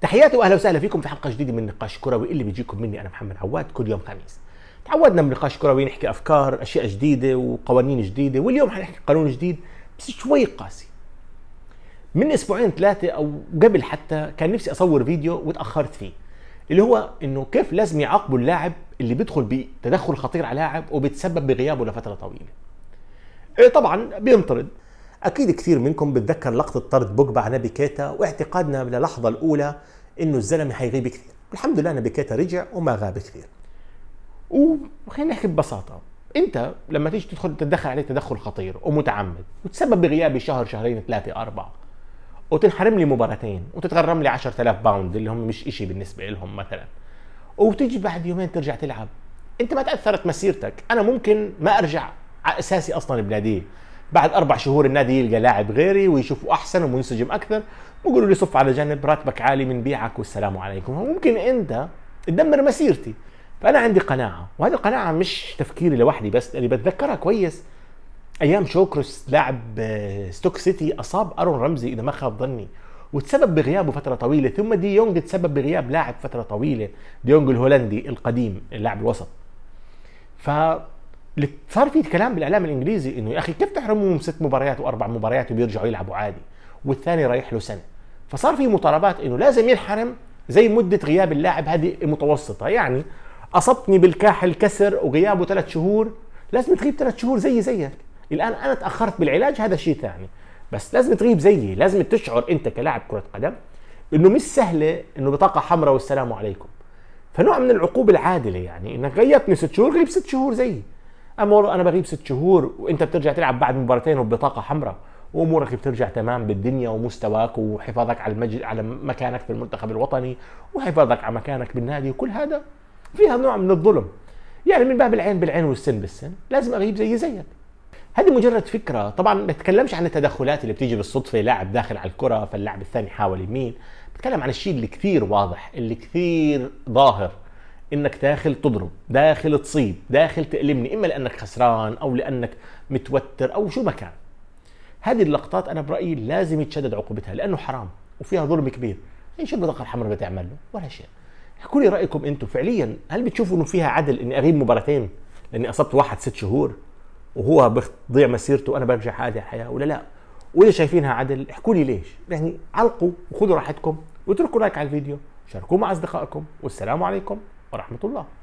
تحياتي واهلا وسهلا فيكم في حلقه جديده من نقاش كروي اللي بيجيكم مني انا محمد عواد كل يوم خميس. تعودنا من نقاش كروي نحكي افكار اشياء جديده وقوانين جديده واليوم حنحكي قانون جديد بس شوي قاسي. من اسبوعين ثلاثه او قبل حتى كان نفسي اصور فيديو وتاخرت فيه. اللي هو انه كيف لازم يعاقبوا اللاعب اللي بيدخل بتدخل خطير على لاعب وبتسبب بغيابه لفتره طويله. إيه طبعا بينطرد أكيد كثير منكم بتذكر لقطة طرد بوجبا على كيتا واعتقادنا للحظة الأولى إنه الزلمة حيغيب كثير الحمد لله كيتا رجع وما غاب كثير وخلينا نحكي ببساطة أنت لما تيجي تدخل تتدخل عليه تدخل خطير ومتعمد وتسبب بغيابي شهر شهرين ثلاثة أربعة وتنحرم لي مباراتين وتتغرم لي 10000 باوند اللي هم مش إشي بالنسبة لهم مثلا وتيجي بعد يومين ترجع تلعب انت ما تاثرت مسيرتك انا ممكن ما ارجع على اساسي اصلا بناديه بعد اربع شهور النادي يلقى لاعب غيري ويشوفه احسن ومنسجم اكثر بقولوا لي صف على جنب راتبك عالي من بيعك والسلام عليكم ممكن انت تدمر مسيرتي فانا عندي قناعه وهذه القناعه مش تفكيري لوحدي بس اللي بتذكرها كويس ايام شوكروس لاعب آه، ستوك سيتي اصاب ارون رمزي اذا ما خاب ظني وتسبب بغيابه فتره طويله ثم دي يونج تسبب بغياب لاعب فتره طويله دي الهولندي القديم اللاعب الوسط ف صار في كلام بالاعلام الانجليزي انه يا اخي كيف تحرمهم ست مباريات واربع مباريات وبيرجعوا يلعبوا عادي والثاني رايح له سنه فصار في مطالبات انه لازم ينحرم زي مده غياب اللاعب هذه متوسطه يعني اصبتني بالكاحل كسر وغيابه ثلاث شهور لازم تغيب ثلاث شهور زي زيك الان انا تاخرت بالعلاج هذا شيء ثاني بس لازم تغيب زيي لازم تشعر انت كلاعب كره قدم انه مش سهله انه بطاقه حمراء والسلام عليكم فنوع من العقوبه العادله يعني انك غيبتني ست شهور غيب ست شهور زيي اما انا بغيب ست شهور وانت بترجع تلعب بعد مباراتين وبطاقه حمراء وامورك بترجع تمام بالدنيا ومستواك وحفاظك على المجل على مكانك في المنتخب الوطني وحفاظك على مكانك بالنادي وكل هذا فيها نوع من الظلم يعني من باب العين بالعين والسن بالسن لازم اغيب زي زيك هذه مجرد فكرة طبعا ما بتكلمش عن التدخلات اللي بتيجي بالصدفة لاعب داخل على الكرة فاللاعب الثاني حاول يمين بتكلم عن الشيء اللي كثير واضح اللي كثير ظاهر انك داخل تضرب داخل تصيب داخل تألمني اما لانك خسران او لانك متوتر او شو ما كان هذه اللقطات انا برايي لازم يتشدد عقوبتها لانه حرام وفيها ظلم كبير اي شو البطاقه الحمراء بتعمل له ولا شيء احكوا لي رايكم انتم فعليا هل بتشوفوا انه فيها عدل اني اغيب مباراتين لاني اصبت واحد ست شهور وهو بضيع مسيرته وانا برجع عادي الحياه ولا لا واذا شايفينها عدل احكوا لي ليش يعني علقوا وخذوا راحتكم واتركوا لايك على الفيديو شاركوه مع اصدقائكم والسلام عليكم ورحمه الله